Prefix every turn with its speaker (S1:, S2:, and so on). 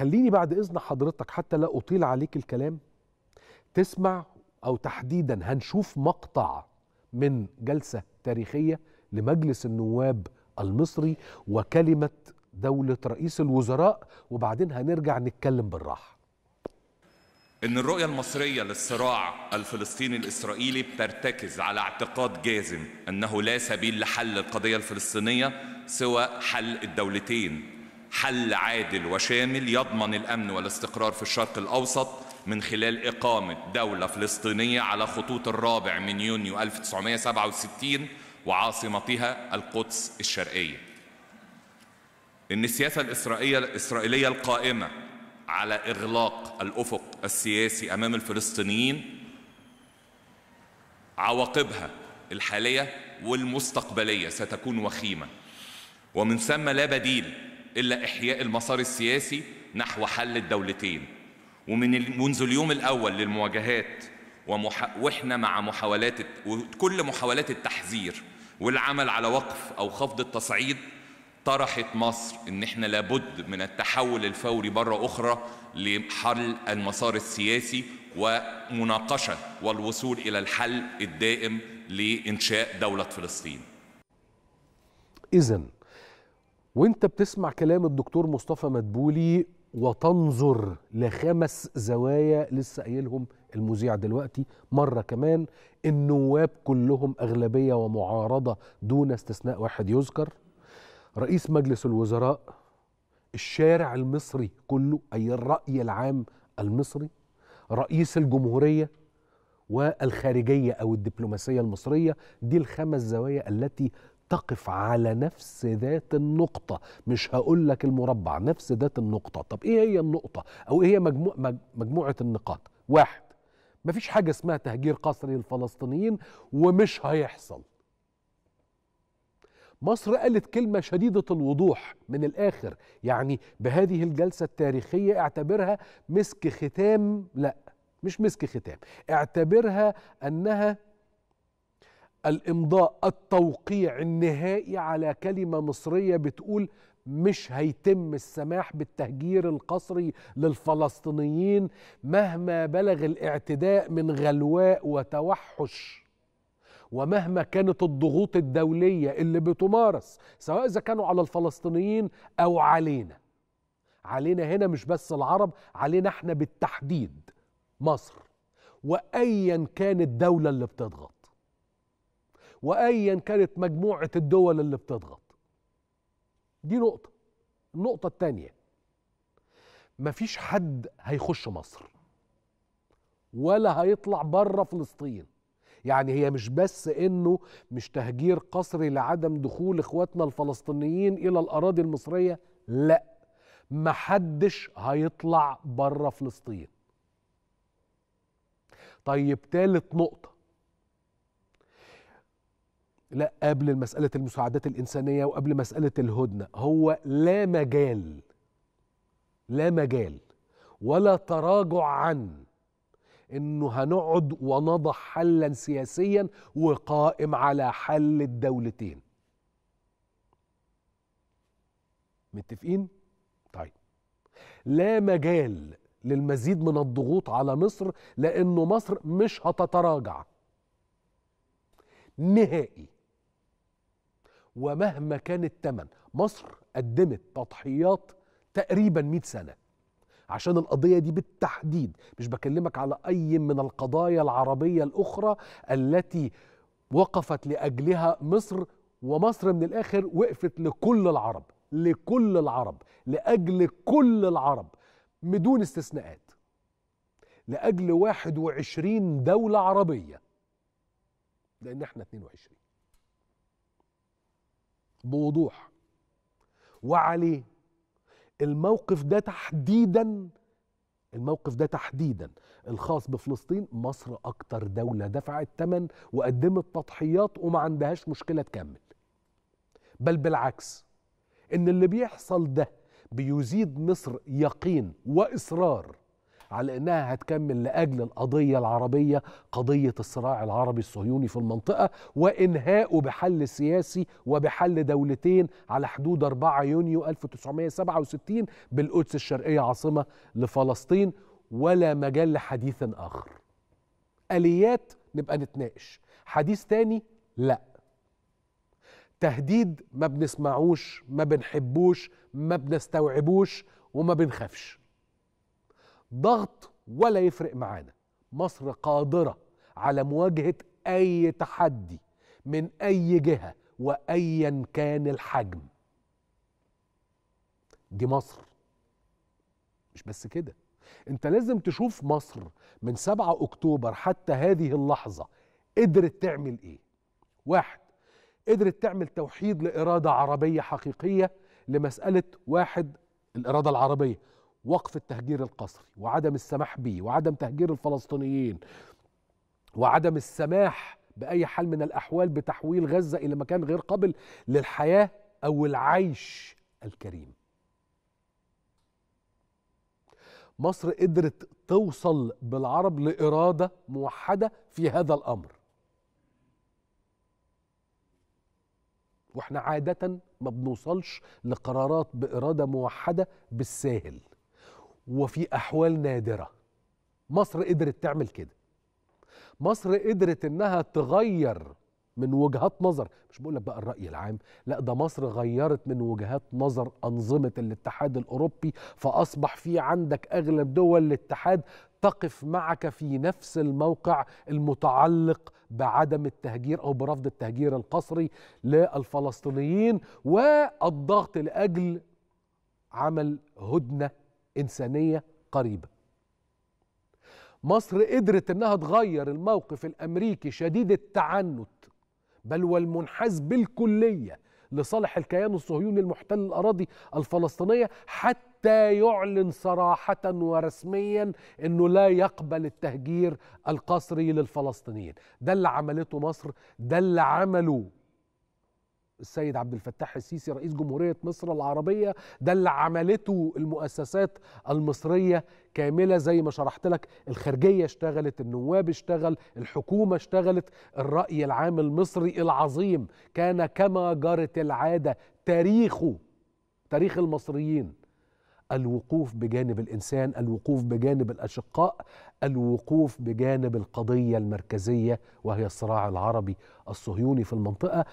S1: خليني بعد إذن حضرتك حتى لا أطيل عليك الكلام تسمع أو تحديدا هنشوف مقطع من جلسة تاريخية لمجلس النواب المصري وكلمة دولة رئيس الوزراء وبعدين هنرجع نتكلم بالراحة
S2: إن الرؤية المصرية للصراع الفلسطيني الإسرائيلي بترتكز على اعتقاد جازم أنه لا سبيل لحل القضية الفلسطينية سوى حل الدولتين حل عادل وشامل يضمن الأمن والاستقرار في الشرق الأوسط من خلال إقامة دولة فلسطينية على خطوط الرابع من يونيو 1967 وعاصمتها القدس الشرقية إن السياسة الإسرائيلية, الإسرائيلية القائمة على إغلاق الأفق السياسي أمام الفلسطينيين عواقبها الحالية والمستقبلية ستكون وخيمة ومن ثم لا بديل إلا إحياء المسار السياسي نحو حل الدولتين ومن منذ اليوم الأول للمواجهات ومح... وإحنا مع محاولات وكل محاولات التحذير والعمل على وقف أو خفض التصعيد طرحت مصر ان احنا لابد من التحول الفوري مره اخرى لحل المسار السياسي ومناقشه والوصول الى الحل الدائم لانشاء دوله فلسطين.
S1: اذا وانت بتسمع كلام الدكتور مصطفى مدبولي وتنظر لخمس زوايا لسه قايلهم المذيع دلوقتي مرة كمان النواب كلهم أغلبية ومعارضة دون استثناء واحد يذكر رئيس مجلس الوزراء الشارع المصري كله أي الرأي العام المصري رئيس الجمهورية والخارجية أو الدبلوماسية المصرية دي الخمس زوايا التي تقف على نفس ذات النقطة مش هقول لك المربع نفس ذات النقطة طب إيه هي النقطة أو إيه هي مجموع مجموعة النقاط واحد مفيش حاجة اسمها تهجير قسري للفلسطينيين ومش هيحصل مصر قالت كلمة شديدة الوضوح من الآخر يعني بهذه الجلسة التاريخية اعتبرها مسك ختام لا مش مسك ختام اعتبرها أنها الامضاء التوقيع النهائي على كلمه مصريه بتقول مش هيتم السماح بالتهجير القسري للفلسطينيين مهما بلغ الاعتداء من غلواء وتوحش ومهما كانت الضغوط الدوليه اللي بتمارس سواء اذا كانوا على الفلسطينيين او علينا علينا هنا مش بس العرب علينا احنا بالتحديد مصر وايا كان الدوله اللي بتضغط وايا كانت مجموعه الدول اللي بتضغط دي نقطه النقطه الثانيه مفيش حد هيخش مصر ولا هيطلع بره فلسطين يعني هي مش بس انه مش تهجير قسري لعدم دخول اخواتنا الفلسطينيين الى الاراضي المصريه لا محدش هيطلع بره فلسطين طيب تالت نقطة لا قبل مسألة المساعدات الإنسانية وقبل مسألة الهدنة هو لا مجال لا مجال ولا تراجع عن انه هنقعد ونضع حلا سياسيا وقائم على حل الدولتين متفقين طيب لا مجال للمزيد من الضغوط على مصر لانه مصر مش هتتراجع نهائي ومهما كان الثمن مصر قدمت تضحيات تقريبا 100 سنه عشان القضيه دي بالتحديد مش بكلمك على اي من القضايا العربيه الاخرى التي وقفت لاجلها مصر ومصر من الاخر وقفت لكل العرب لكل العرب لاجل كل العرب بدون استثناءات لاجل 21 دوله عربيه لان احنا 22 بوضوح وعليه الموقف ده تحديدا الموقف ده تحديدا الخاص بفلسطين مصر اكتر دوله دفعت ثمن وقدمت تضحيات وما عندهاش مشكله تكمل بل بالعكس ان اللي بيحصل ده بيزيد مصر يقين واصرار على انها هتكمل لاجل القضيه العربيه قضيه الصراع العربي الصهيوني في المنطقه وانهائه بحل سياسي وبحل دولتين على حدود 4 يونيو 1967 بالقدس الشرقيه عاصمه لفلسطين ولا مجال لحديث اخر. اليات نبقى نتناقش، حديث تاني لا. تهديد ما بنسمعوش ما بنحبوش ما بنستوعبوش وما بنخافش ضغط ولا يفرق معانا مصر قادرة على مواجهة أي تحدي من أي جهة وأيا كان الحجم دي مصر مش بس كده انت لازم تشوف مصر من 7 اكتوبر حتى هذه اللحظة قدرت تعمل ايه واحد قدرت تعمل توحيد لإرادة عربية حقيقية لمسألة واحد الإرادة العربية وقف التهجير القسري وعدم السماح به وعدم تهجير الفلسطينيين وعدم السماح باي حال من الاحوال بتحويل غزه الى مكان غير قابل للحياه او العيش الكريم مصر قدرت توصل بالعرب لاراده موحده في هذا الامر واحنا عاده ما بنوصلش لقرارات باراده موحده بالساهل وفي احوال نادره مصر قدرت تعمل كده مصر قدرت انها تغير من وجهات نظر مش بقول لك بقى الراي العام لا ده مصر غيرت من وجهات نظر انظمه الاتحاد الاوروبي فاصبح في عندك اغلب دول الاتحاد تقف معك في نفس الموقع المتعلق بعدم التهجير او برفض التهجير القسري للفلسطينيين والضغط لاجل عمل هدنه انسانيه قريبه مصر قدرت انها تغير الموقف الامريكي شديد التعنت بل والمنحاز بالكليه لصالح الكيان الصهيوني المحتل الاراضي الفلسطينيه حتى يعلن صراحه ورسميا انه لا يقبل التهجير القسري للفلسطينيين ده اللي عملته مصر ده اللي عمله السيد عبد الفتاح السيسي رئيس جمهورية مصر العربية ده اللي عملته المؤسسات المصرية كاملة زي ما شرحت لك الخارجية اشتغلت النواب اشتغل الحكومة اشتغلت الرأي العام المصري العظيم كان كما جرت العادة تاريخه تاريخ المصريين الوقوف بجانب الانسان الوقوف بجانب الاشقاء الوقوف بجانب القضيه المركزيه وهي الصراع العربي الصهيوني في المنطقه